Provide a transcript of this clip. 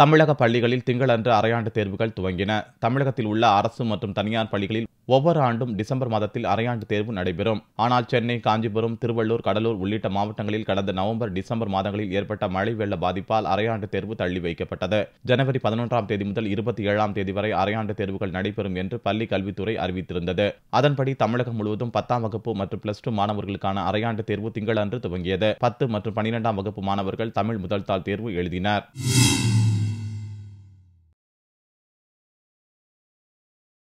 தமிழக பள்ளிகளில் திங்களன்று அரையாண்டு தேர்வுகள் துவங்கின தமிழகத்தில் உள்ள அரசு மற்றும் தனியார் பள்ளிகளில் ஒவ்வொரு ஆண்டும் டிசம்பர் மாதத்தில் அரையாண்டு தேர்வு நடைபெறும் ஆனால் சென்னை காஞ்சிபுரம் திருவள்ளூர் கடலூர் உள்ளிட்ட மாவட்டங்களில் கடந்த நவம்பர் டிசம்பர் மாதங்களில் ஏற்பட்ட மழை வெள்ள பாதிப்பால் அரையாண்டு தேர்வு தள்ளி வைக்கப்பட்டது ஜனவரி பதினொன்றாம் தேதி முதல் இருபத்தி ஏழாம் தேதி வரை அரையாண்டு தேர்வுகள் நடைபெறும் என்று பள்ளி கல்வித்துறை அறிவித்திருந்தது அதன்படி தமிழகம் முழுவதும் பத்தாம் வகுப்பு மற்றும் பிளஸ் டூ மாணவர்களுக்கான அரையாண்டு தேர்வு திங்களன்று துவங்கியது பத்து மற்றும் பனிரெண்டாம் வகுப்பு மாணவர்கள் தமிழ் முதல் தாள் தேர்வு எழுதினர்